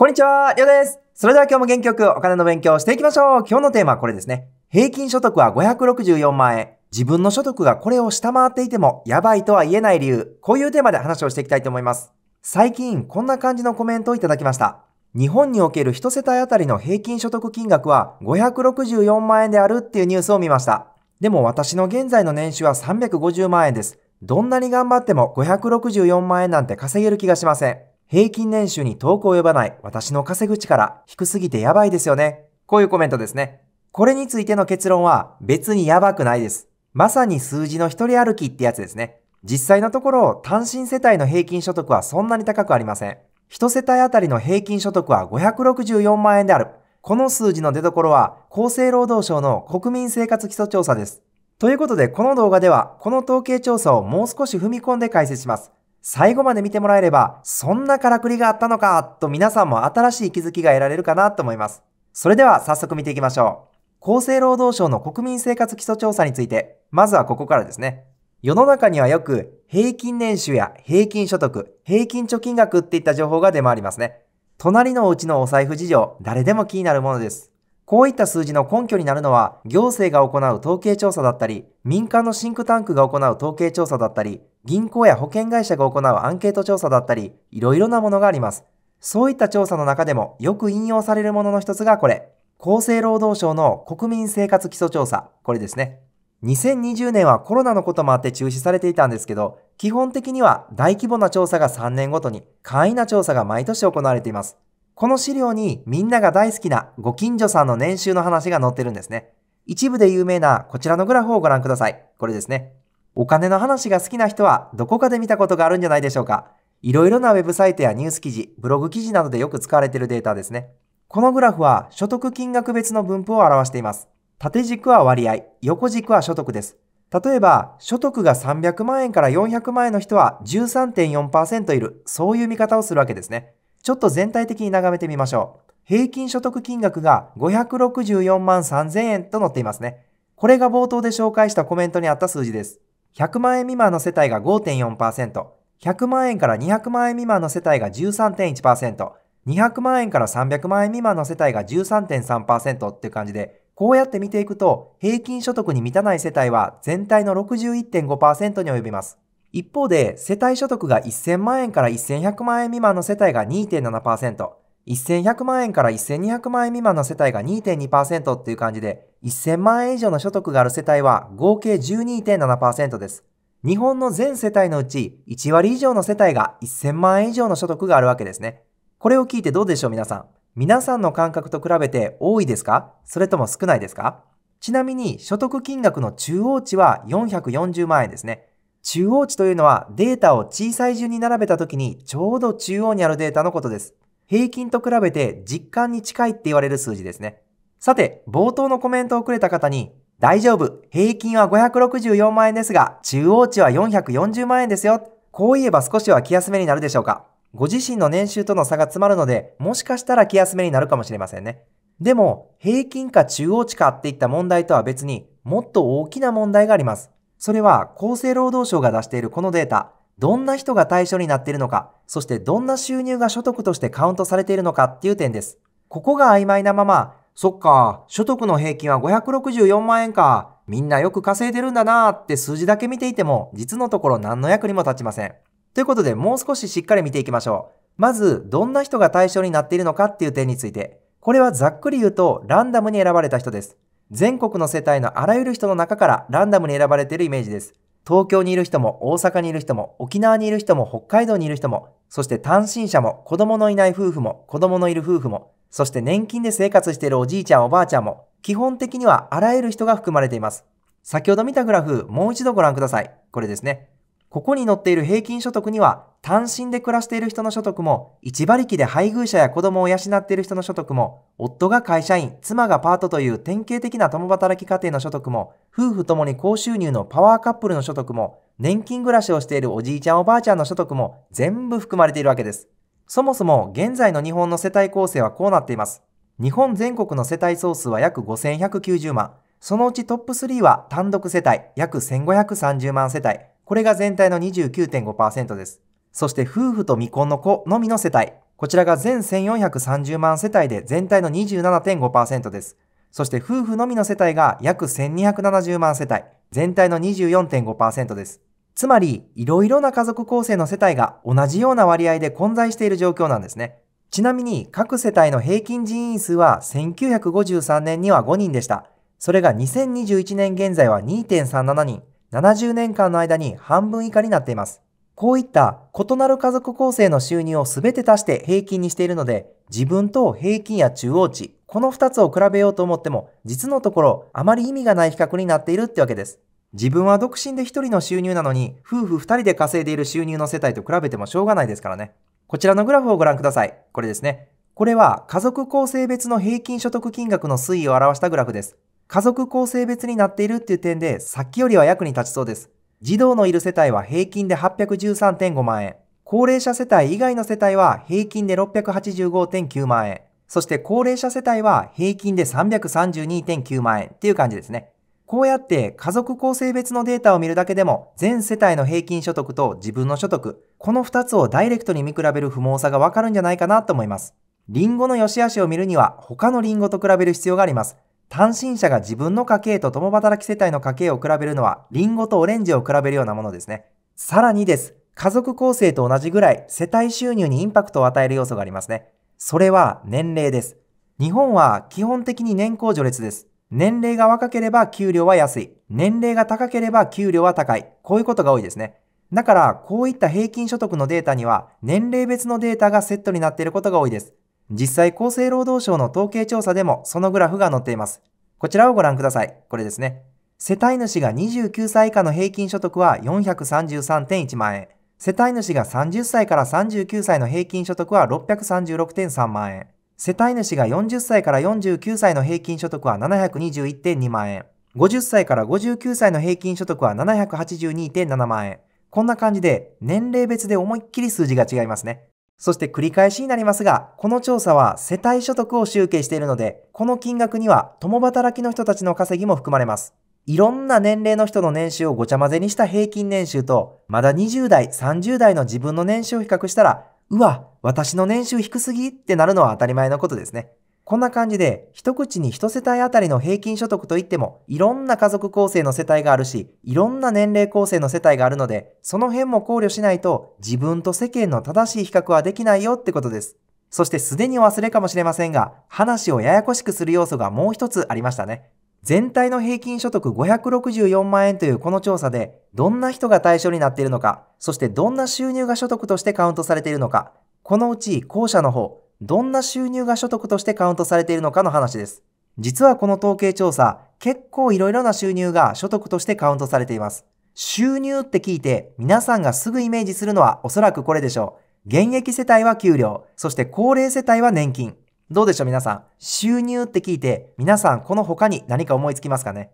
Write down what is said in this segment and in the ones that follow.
こんにちは、りょうです。それでは今日も元気よくお金の勉強をしていきましょう。今日のテーマはこれですね。平均所得は564万円。自分の所得がこれを下回っていてもやばいとは言えない理由。こういうテーマで話をしていきたいと思います。最近こんな感じのコメントをいただきました。日本における一世帯あたりの平均所得金額は564万円であるっていうニュースを見ました。でも私の現在の年収は350万円です。どんなに頑張っても564万円なんて稼げる気がしません。平均年収に遠く及ばない私の稼ぐ力低すぎてやばいですよね。こういうコメントですね。これについての結論は別にやばくないです。まさに数字の一人歩きってやつですね。実際のところ単身世帯の平均所得はそんなに高くありません。一世帯あたりの平均所得は564万円である。この数字の出所は厚生労働省の国民生活基礎調査です。ということでこの動画ではこの統計調査をもう少し踏み込んで解説します。最後まで見てもらえれば、そんなからくりがあったのか、と皆さんも新しい気づきが得られるかなと思います。それでは早速見ていきましょう。厚生労働省の国民生活基礎調査について、まずはここからですね。世の中にはよく平均年収や平均所得、平均貯金額っていった情報が出回りますね。隣のお家のお財布事情、誰でも気になるものです。こういった数字の根拠になるのは、行政が行う統計調査だったり、民間のシンクタンクが行う統計調査だったり、銀行や保険会社が行うアンケート調査だったり、いろいろなものがあります。そういった調査の中でもよく引用されるものの一つがこれ。厚生労働省の国民生活基礎調査。これですね。2020年はコロナのこともあって中止されていたんですけど、基本的には大規模な調査が3年ごとに、簡易な調査が毎年行われています。この資料にみんなが大好きなご近所さんの年収の話が載ってるんですね。一部で有名なこちらのグラフをご覧ください。これですね。お金の話が好きな人はどこかで見たことがあるんじゃないでしょうか。いろいろなウェブサイトやニュース記事、ブログ記事などでよく使われているデータですね。このグラフは所得金額別の分布を表しています。縦軸は割合、横軸は所得です。例えば、所得が300万円から400万円の人は13.4%いる、そういう見方をするわけですね。ちょっと全体的に眺めてみましょう。平均所得金額が564万3000円と載っていますね。これが冒頭で紹介したコメントにあった数字です。100万円未満の世帯が5.4%、100万円から200万円未満の世帯が13.1%、200万円から300万円未満の世帯が13.3%っていう感じで、こうやって見ていくと、平均所得に満たない世帯は全体の61.5%に及びます。一方で、世帯所得が1000万円から1100万円未満の世帯が2.7%、1100万円から1200万円未満の世帯が2.2%っていう感じで、1000万円以上の所得がある世帯は合計12.7%です。日本の全世帯のうち1割以上の世帯が1000万円以上の所得があるわけですね。これを聞いてどうでしょう皆さん。皆さんの感覚と比べて多いですかそれとも少ないですかちなみに所得金額の中央値は440万円ですね。中央値というのはデータを小さい順に並べた時にちょうど中央にあるデータのことです。平均と比べて実感に近いって言われる数字ですね。さて、冒頭のコメントをくれた方に、大丈夫、平均は564万円ですが、中央値は440万円ですよ。こう言えば少しは気休めになるでしょうか。ご自身の年収との差が詰まるので、もしかしたら気休めになるかもしれませんね。でも、平均か中央値かっていった問題とは別に、もっと大きな問題があります。それは厚生労働省が出しているこのデータ、どんな人が対象になっているのか、そしてどんな収入が所得としてカウントされているのかっていう点です。ここが曖昧なまま、そっか、所得の平均は564万円か、みんなよく稼いでるんだなーって数字だけ見ていても、実のところ何の役にも立ちません。ということで、もう少ししっかり見ていきましょう。まず、どんな人が対象になっているのかっていう点について。これはざっくり言うと、ランダムに選ばれた人です。全国の世帯のあらゆる人の中からランダムに選ばれているイメージです。東京にいる人も大阪にいる人も沖縄にいる人も北海道にいる人もそして単身者も子供のいない夫婦も子供のいる夫婦もそして年金で生活しているおじいちゃんおばあちゃんも基本的にはあらゆる人が含まれています。先ほど見たグラフもう一度ご覧ください。これですね。ここに載っている平均所得には、単身で暮らしている人の所得も、1馬力で配偶者や子供を養っている人の所得も、夫が会社員、妻がパートという典型的な共働き家庭の所得も、夫婦ともに高収入のパワーカップルの所得も、年金暮らしをしているおじいちゃんおばあちゃんの所得も、全部含まれているわけです。そもそも、現在の日本の世帯構成はこうなっています。日本全国の世帯総数は約5190万。そのうちトップ3は単独世帯約1530万世帯。これが全体の29.5%です。そして夫婦と未婚の子のみの世帯。こちらが全1430万世帯で全体の27.5%です。そして夫婦のみの世帯が約1270万世帯、全体の24.5%です。つまり、いろいろな家族構成の世帯が同じような割合で混在している状況なんですね。ちなみに、各世帯の平均人員数は1953年には5人でした。それが2021年現在は2.37人、70年間の間に半分以下になっています。こういった異なる家族構成の収入を全て足して平均にしているので、自分と平均や中央値、この2つを比べようと思っても、実のところあまり意味がない比較になっているってわけです。自分は独身で1人の収入なのに、夫婦2人で稼いでいる収入の世帯と比べてもしょうがないですからね。こちらのグラフをご覧ください。これですね。これは家族構成別の平均所得金額の推移を表したグラフです。家族構成別になっているっていう点で、さっきよりは役に立ちそうです。児童のいる世帯は平均で813.5万円。高齢者世帯以外の世帯は平均で685.9万円。そして高齢者世帯は平均で332.9万円っていう感じですね。こうやって家族構成別のデータを見るだけでも全世帯の平均所得と自分の所得、この2つをダイレクトに見比べる不毛さがわかるんじゃないかなと思います。リンゴの良し悪しを見るには他のリンゴと比べる必要があります。単身者が自分の家計と共働き世帯の家計を比べるのは、リンゴとオレンジを比べるようなものですね。さらにです。家族構成と同じぐらい世帯収入にインパクトを与える要素がありますね。それは年齢です。日本は基本的に年功序列です。年齢が若ければ給料は安い。年齢が高ければ給料は高い。こういうことが多いですね。だから、こういった平均所得のデータには、年齢別のデータがセットになっていることが多いです。実際厚生労働省の統計調査でもそのグラフが載っています。こちらをご覧ください。これですね。世帯主が29歳以下の平均所得は433.1万円。世帯主が30歳から39歳の平均所得は636.3万円。世帯主が40歳から49歳の平均所得は721.2万円。50歳から59歳の平均所得は782.7万円。こんな感じで、年齢別で思いっきり数字が違いますね。そして繰り返しになりますが、この調査は世帯所得を集計しているので、この金額には共働きの人たちの稼ぎも含まれます。いろんな年齢の人の年収をごちゃ混ぜにした平均年収と、まだ20代、30代の自分の年収を比較したら、うわ、私の年収低すぎってなるのは当たり前のことですね。こんな感じで、一口に一世帯あたりの平均所得といっても、いろんな家族構成の世帯があるし、いろんな年齢構成の世帯があるので、その辺も考慮しないと、自分と世間の正しい比較はできないよってことです。そしてすでに忘れかもしれませんが、話をややこしくする要素がもう一つありましたね。全体の平均所得564万円というこの調査で、どんな人が対象になっているのか、そしてどんな収入が所得としてカウントされているのか、このうち後者の方、どんな収入が所得としてカウントされているのかの話です。実はこの統計調査、結構いろいろな収入が所得としてカウントされています。収入って聞いて皆さんがすぐイメージするのはおそらくこれでしょう。現役世帯は給料、そして高齢世帯は年金。どうでしょう皆さん。収入って聞いて皆さんこの他に何か思いつきますかね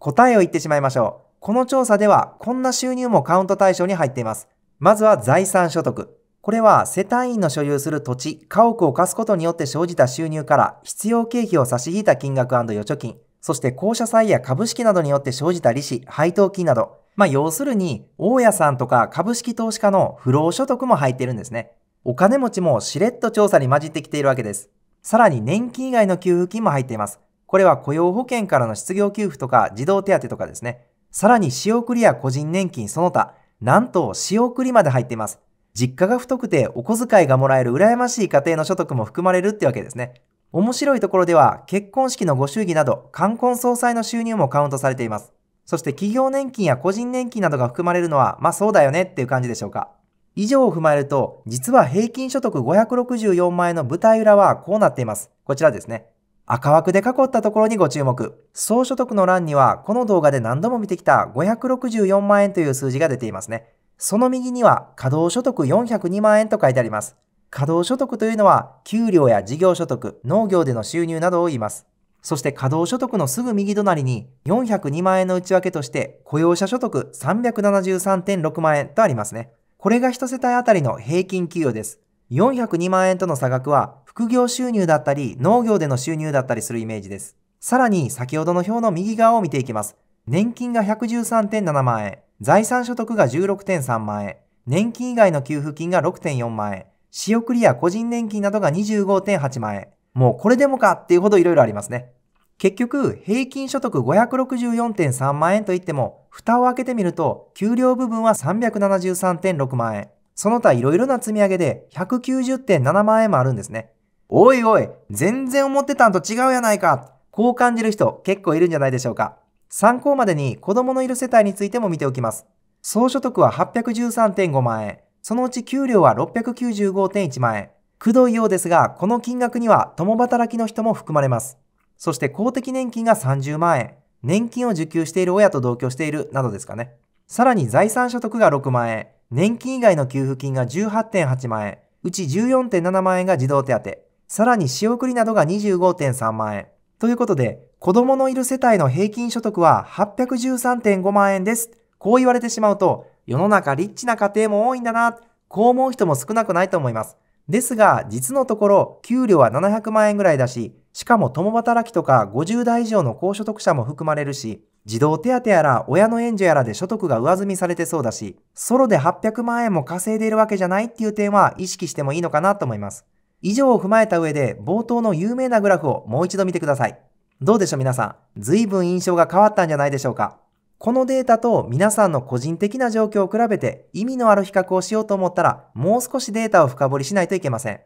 答えを言ってしまいましょう。この調査ではこんな収入もカウント対象に入っています。まずは財産所得。これは世帯員の所有する土地、家屋を貸すことによって生じた収入から必要経費を差し引いた金額預貯金、そして公社債や株式などによって生じた利子、配当金など、まあ要するに大家さんとか株式投資家の不労所得も入っているんですね。お金持ちもしれっと調査に混じってきているわけです。さらに年金以外の給付金も入っています。これは雇用保険からの失業給付とか児童手当とかですね。さらに仕送りや個人年金その他、なんと仕送りまで入っています。実家が太くてお小遣いがもらえる羨ましい家庭の所得も含まれるってわけですね。面白いところでは結婚式のご祝儀など冠婚葬祭の収入もカウントされています。そして企業年金や個人年金などが含まれるのはまあそうだよねっていう感じでしょうか。以上を踏まえると実は平均所得564万円の舞台裏はこうなっています。こちらですね。赤枠で囲ったところにご注目。総所得の欄にはこの動画で何度も見てきた564万円という数字が出ていますね。その右には稼働所得402万円と書いてあります。稼働所得というのは、給料や事業所得、農業での収入などを言います。そして稼働所得のすぐ右隣に402万円の内訳として雇用者所得373.6万円とありますね。これが一世帯あたりの平均給与です。402万円との差額は副業収入だったり農業での収入だったりするイメージです。さらに先ほどの表の右側を見ていきます。年金が113.7万円、財産所得が16.3万円、年金以外の給付金が6.4万円、仕送りや個人年金などが25.8万円。もうこれでもかっていうほど色々ありますね。結局、平均所得564.3万円といっても、蓋を開けてみると、給料部分は373.6万円。その他色々な積み上げで190.7万円もあるんですね。おいおい、全然思ってたんと違うやないか。こう感じる人結構いるんじゃないでしょうか。参考までに子供のいる世帯についても見ておきます。総所得は813.5万円、そのうち給料は695.1万円。くどいようですが、この金額には共働きの人も含まれます。そして公的年金が30万円、年金を受給している親と同居しているなどですかね。さらに財産所得が6万円、年金以外の給付金が18.8万円、うち14.7万円が児童手当、さらに仕送りなどが25.3万円。ということで、子供のいる世帯の平均所得は813.5万円です。こう言われてしまうと、世の中リッチな家庭も多いんだな、こう思う人も少なくないと思います。ですが、実のところ、給料は700万円ぐらいだし、しかも共働きとか50代以上の高所得者も含まれるし、児童手当やら親の援助やらで所得が上積みされてそうだし、ソロで800万円も稼いでいるわけじゃないっていう点は意識してもいいのかなと思います。以上を踏まえた上で、冒頭の有名なグラフをもう一度見てください。どうでしょう皆さん。随分印象が変わったんじゃないでしょうか。このデータと皆さんの個人的な状況を比べて意味のある比較をしようと思ったらもう少しデータを深掘りしないといけません。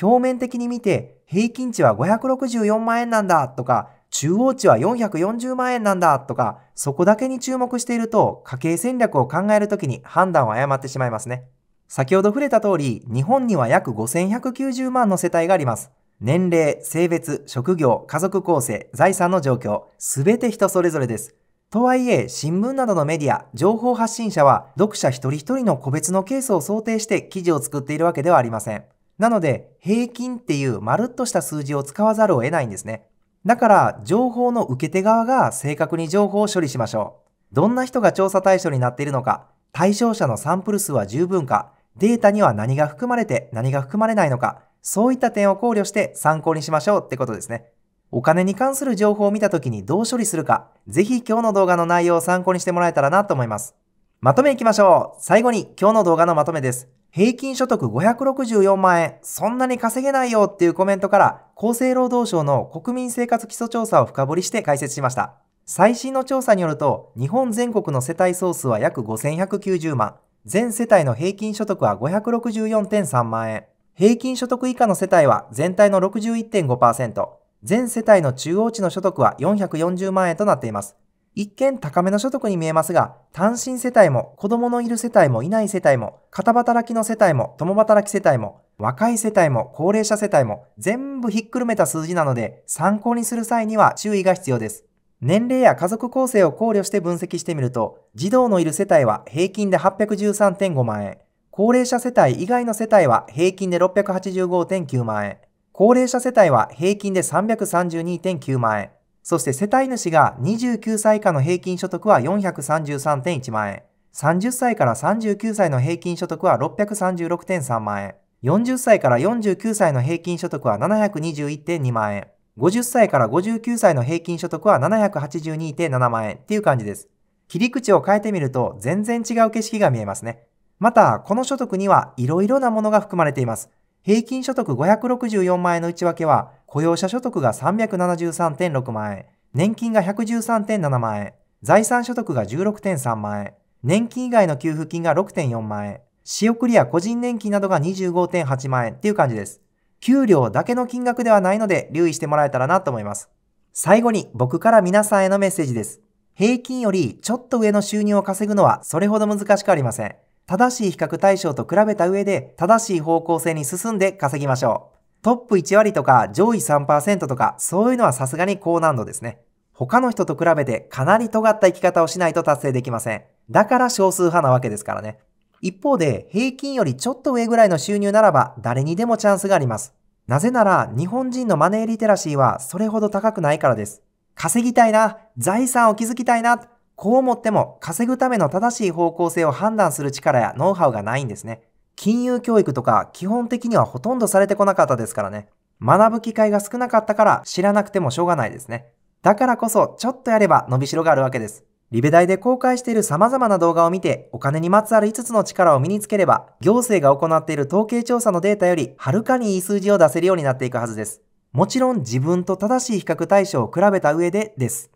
表面的に見て平均値は564万円なんだとか中央値は440万円なんだとかそこだけに注目していると家計戦略を考えるときに判断を誤ってしまいますね。先ほど触れた通り日本には約5190万の世帯があります。年齢、性別、職業、家族構成、財産の状況、すべて人それぞれです。とはいえ、新聞などのメディア、情報発信者は、読者一人一人の個別のケースを想定して記事を作っているわけではありません。なので、平均っていうまるっとした数字を使わざるを得ないんですね。だから、情報の受け手側が正確に情報を処理しましょう。どんな人が調査対象になっているのか、対象者のサンプル数は十分か、データには何が含まれて何が含まれないのか、そういった点を考慮して参考にしましょうってことですね。お金に関する情報を見た時にどう処理するか、ぜひ今日の動画の内容を参考にしてもらえたらなと思います。まとめいきましょう。最後に今日の動画のまとめです。平均所得564万円、そんなに稼げないよっていうコメントから、厚生労働省の国民生活基礎調査を深掘りして解説しました。最新の調査によると、日本全国の世帯総数は約5190万、全世帯の平均所得は564.3万円。平均所得以下の世帯は全体の61.5%、全世帯の中央値の所得は440万円となっています。一見高めの所得に見えますが、単身世帯も子供のいる世帯もいない世帯も、片働きの世帯も共働き世帯も、若い世帯も高齢者世帯も全部ひっくるめた数字なので、参考にする際には注意が必要です。年齢や家族構成を考慮して分析してみると、児童のいる世帯は平均で813.5万円、高齢者世帯以外の世帯は平均で685.9万円。高齢者世帯は平均で332.9万円。そして世帯主が29歳以下の平均所得は433.1万円。30歳から39歳の平均所得は636.3万円。40歳から49歳の平均所得は721.2万円。50歳から59歳の平均所得は782.7万円っていう感じです。切り口を変えてみると全然違う景色が見えますね。また、この所得にはいろいろなものが含まれています。平均所得564万円の内訳は、雇用者所得が373.6万円、年金が113.7万円、財産所得が16.3万円、年金以外の給付金が6.4万円、仕送りや個人年金などが25.8万円っていう感じです。給料だけの金額ではないので留意してもらえたらなと思います。最後に僕から皆さんへのメッセージです。平均よりちょっと上の収入を稼ぐのはそれほど難しくありません。正しい比較対象と比べた上で正しい方向性に進んで稼ぎましょう。トップ1割とか上位3%とかそういうのはさすがに高難度ですね。他の人と比べてかなり尖った生き方をしないと達成できません。だから少数派なわけですからね。一方で平均よりちょっと上ぐらいの収入ならば誰にでもチャンスがあります。なぜなら日本人のマネーリテラシーはそれほど高くないからです。稼ぎたいな、財産を築きたいな、こう思っても稼ぐための正しい方向性を判断する力やノウハウがないんですね。金融教育とか基本的にはほとんどされてこなかったですからね。学ぶ機会が少なかったから知らなくてもしょうがないですね。だからこそちょっとやれば伸びしろがあるわけです。リベ大で公開している様々な動画を見て、お金にまつわる5つの力を身につければ、行政が行っている統計調査のデータより、はるかにいい数字を出せるようになっていくはずです。もちろん自分と正しい比較対象を比べた上でです。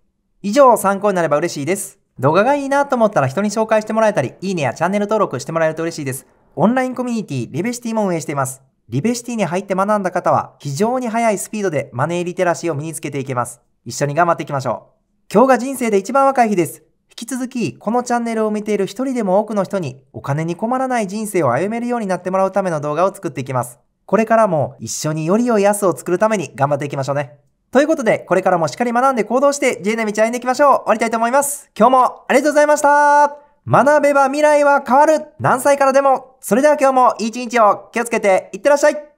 以上、参考になれば嬉しいです。動画がいいなと思ったら人に紹介してもらえたり、いいねやチャンネル登録してもらえると嬉しいです。オンラインコミュニティ、リベシティも運営しています。リベシティに入って学んだ方は、非常に速いスピードでマネーリテラシーを身につけていけます。一緒に頑張っていきましょう。今日が人生で一番若い日です。引き続き、このチャンネルを見ている一人でも多くの人に、お金に困らない人生を歩めるようになってもらうための動画を作っていきます。これからも一緒により良い明日を作るために頑張っていきましょうね。ということで、これからもしっかり学んで行動して自由な道歩んでいきましょう。終わりたいと思います。今日もありがとうございました。学べば未来は変わる。何歳からでも。それでは今日もいい一日を気をつけていってらっしゃい。